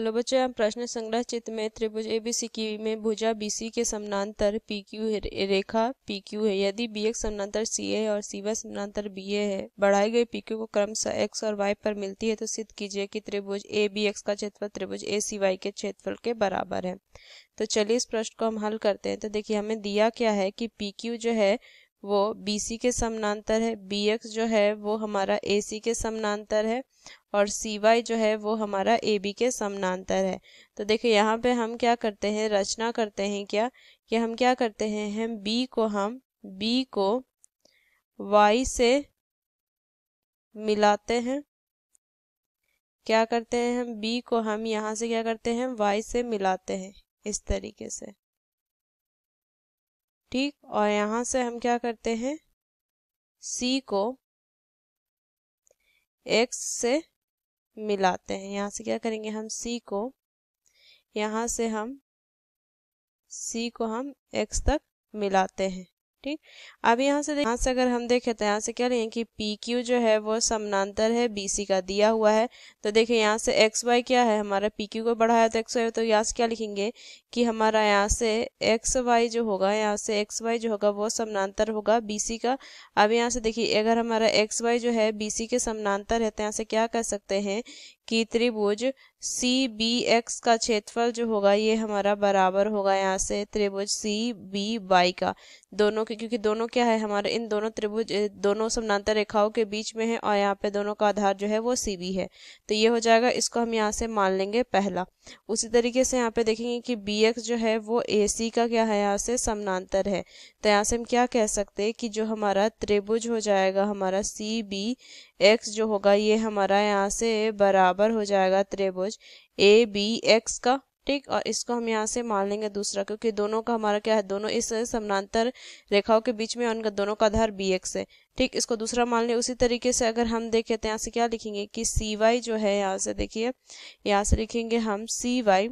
hello बच्चों हम प्रश्न संग्रह चित्र में त्रिभुज एबीसी की में भुजा बीसी के समानांतर पी क्यू रेखा पी क्यू है यदि बी एक्स समानांतर सी ए और सी वाई समानांतर बी ए है बढ़ाई गई पी क्यू को क्रमशः एक्स और वाई पर मिलती है तो सिद्ध कीजिए कि त्रिभुज ए बी एक्स का क्षेत्रफल त्रिभुज ए सी वाई के क्षेत्रफल के बराबर है तो चलिए इस प्रश्न को हम हल करते हैं तो देखिए हमें दिया क्या है कि पी क्यू जो है वो बी सी के समानांतर है बी एक्स जो है वो हमारा ए सी के समानांतर है और सी वाई जो है वो हमारा ए बी के समानांतर है तो देखिए यहाँ पे हम क्या करते हैं रचना करते हैं क्या कि हम क्या करते हैं हम बी को हम बी को वाई से मिलाते हैं क्या करते हैं हम बी को हम यहाँ से क्या करते हैं वाई से मिलाते हैं इस तरीके से ठीक और यहाँ से हम क्या करते हैं सी को एक्स से मिलाते हैं यहाँ से क्या करेंगे हम सी को यहाँ से हम सी को हम एक्स तक मिलाते हैं ठीक अब यहाँ से यहाँ से अगर हम देखें तो यहाँ से क्या लेंगे कि पी क्यू जो है वो समानांतर है बी सी का दिया हुआ है तो देखें यहाँ से एक्स वाई क्या है हमारा पी क्यू को बढ़ाया तो एक्स वाई तो यहाँ से क्या लिखेंगे कि हमारा यहाँ से एक्स वाई जो होगा यहाँ से एक्स वाई जो होगा वो समानांतर होगा बी सी का अब यहाँ से देखिए अगर हमारा एक्स वाई जो है बी सी के समानांतर है तो यहाँ से क्या कर सकते हैं की त्रिभुज सी बी एक्स का क्षेत्रफल जो होगा ये हमारा बराबर होगा यहाँ से त्रिभुज सी बी वाई का दोनों के क्योंकि दोनों क्या है हमारे इन दोनों त्रिभुज दोनों समानांतर रेखाओं के बीच में है और यहाँ पे दोनों का आधार जो है वो सी बी है तो ये हो जाएगा इसको हम यहाँ से मान लेंगे पहला उसी तरीके से यहाँ पे देखेंगे कि बी एक्स जो है वो ए सी का क्या है यहाँ से समानांतर है तो यहाँ से हम क्या कह सकते हैं कि जो हमारा त्रिभुज हो जाएगा हमारा सी बी एक्स जो होगा ये हमारा यहाँ से बराबर हो जाएगा त्रिभुज ए बी एक्स का ठीक और इसको हम यहाँ से मान लेंगे दूसरा क्योंकि दोनों का हमारा क्या है दोनों इस समानांतर रेखाओं के बीच में उनका दोनों का आधार बी एक्स है ठीक इसको दूसरा मान लें उसी तरीके से अगर हम देखें तो यहाँ से क्या लिखेंगे कि सी वाई जो है यहाँ से देखिए यहाँ से लिखेंगे हम सी वाई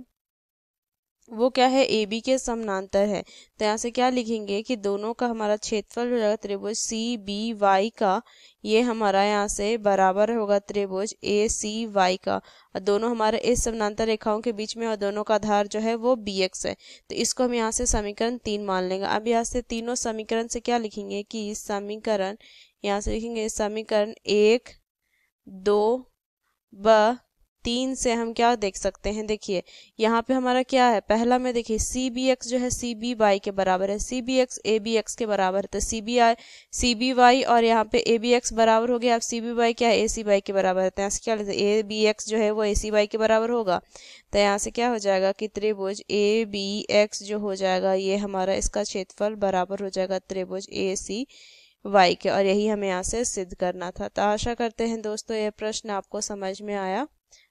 वो क्या है ए बी के समानांतर है तो यहाँ से क्या लिखेंगे कि दोनों का हमारा क्षेत्रफल हो त्रिभुज सी बी वाई का ये हमारा यहाँ से बराबर होगा त्रिभुज ए सी वाई का और दोनों हमारे इस समानांतर रेखाओं के बीच में और दोनों का आधार जो है वो बी एक्स है तो इसको हम यहाँ से समीकरण तीन मान लेंगे अब यहाँ से तीनों समीकरण से क्या लिखेंगे कि समीकरण यहाँ से लिखेंगे समीकरण एक दो ब तीन से हम क्या देख सकते हैं देखिए यहाँ पे हमारा क्या है पहला में देखिए सी बी एक्स जो है सी बी वाई के बराबर है C B X A B X के बराबर है तो C B I C B Y और यहाँ पे ए बी एक्स बराबर हो गया अब सी बी वाई क्या है ए सी वाई के बराबर है तो यहाँ से क्या लेते ए बी एक्स जो है वो ए सी वाई के बराबर होगा तो यहाँ से क्या हो जाएगा कि त्रिभुज ए बी एक्स जो हो जाएगा ये हमारा इसका क्षेत्रफल बराबर हो जाएगा त्रिभुज ए सी वाई के और यही हमें यहाँ से सिद्ध करना था तो आशा करते हैं दोस्तों यह प्रश्न आपको समझ में आया